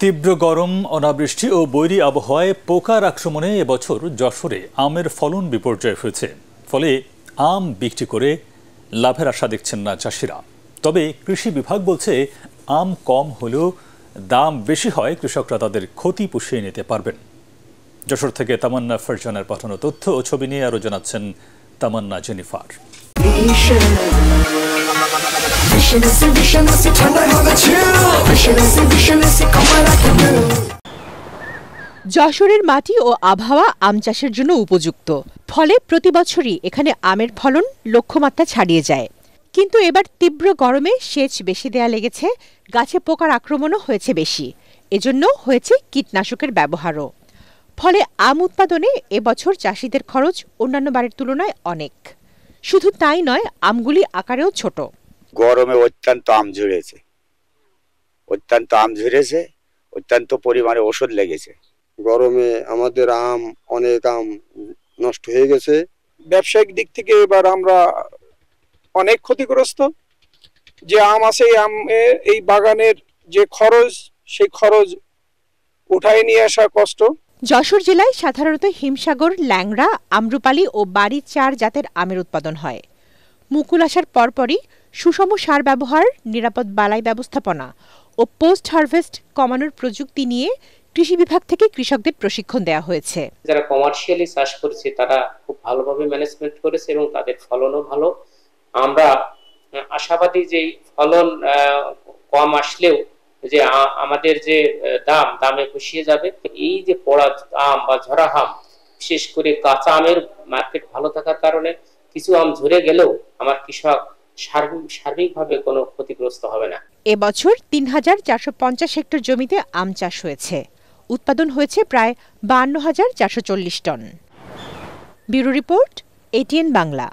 তীব্র গরম অনাবৃষ্টি ও বৈরী আবহাওয়ায় পোকার আক্রমণে এবছর যশোরে আমের ফলন বিপর্যয় হয়েছে ফলে আম বিক্রি করে লাভের আশা দেখছেন না চাষিরা তবে কৃষি বিভাগ বলছে আম কম হলেও দাম বেশি হয় কৃষকরা তাদের ক্ষতি পুষিয়ে নিতে পারবেন যশোর থেকে তামান্না ফারজানের পাঠানো তথ্য ও ছবি নিয়ে আরও জানাচ্ছেন তামান্না জেনিফার যশোরের মাটি ও আবহাওয়া আম চাষের জন্য উপযুক্ত ফলে প্রতি বছরই এখানে আমের ফলন লক্ষ্যমাত্রা ছাড়িয়ে যায় কিন্তু এবার তীব্র গরমে সেচ বেশি দেয়া লেগেছে গাছে পোকার আক্রমণও হয়েছে বেশি এজন্য হয়েছে কীটনাশকের ব্যবহারও ফলে আম উৎপাদনে এবছর চাষিদের খরচ অন্যান্য বারের তুলনায় অনেক শুধু তাই নয় আমগুলি আকারেও ছোট গরমে অত্যন্ত আম ঝুড়েছে অত্যন্ত আম ঝুড়েছে অত্যন্ত পরিমাণে ওষুধ লেগেছে গরমে আমাদের আম অনেক আম নষ্ট হয়ে গেছে ব্যবসায়িক দিক থেকে এবার আমরা অনেক ক্ষতিগ্রস্ত যে আম আছে এই এই বাগানের যে খরচ সেই খরচ উঠাই নিয়ে আসা কষ্ট যশোর জেলায় সাধারণত হিমসাগর ল্যাংড়া আম্রপালি ও বাড়ি চার জাতের আমের উৎপাদন হয় মুকুল আসার পরপরই সুষম সার ব্যবহার নিরাপদ বালাই ব্যবস্থাপনা ও পোস্ট হারভেস্ট কমানোর প্রযুক্তি নিয়ে কৃষি বিভাগ থেকে কৃষকদের প্রশিক্ষণ দেওয়া হয়েছে যারা কমার্শিয়ালি চাষ করেছে তারা খুব ভালোভাবে ম্যানেজমেন্ট করেছে এবং তাদের ফলনও ভালো আমরা আশাবাদী যে ফলন কম আসলেও যে আমাদের যে দাম দামে পুষিয়ে যাবে এই যে পড়া আম বা ঝরা আম বিশেষ করে কাঁচা আমের মার্কেট ভালো থাকার কারণে কিছু আম ঝরে গেলেও আমার কৃষক সার্বিকভাবে কোনো ক্ষতিগ্রস্ত হবে না এবছর তিন হাজার চারশো পঞ্চাশ হেক্টর জমিতে আম চাষ হয়েছে উৎপাদন হয়েছে প্রায় বান্ন হাজার চারশো চল্লিশ ton bureau report ATN Bangla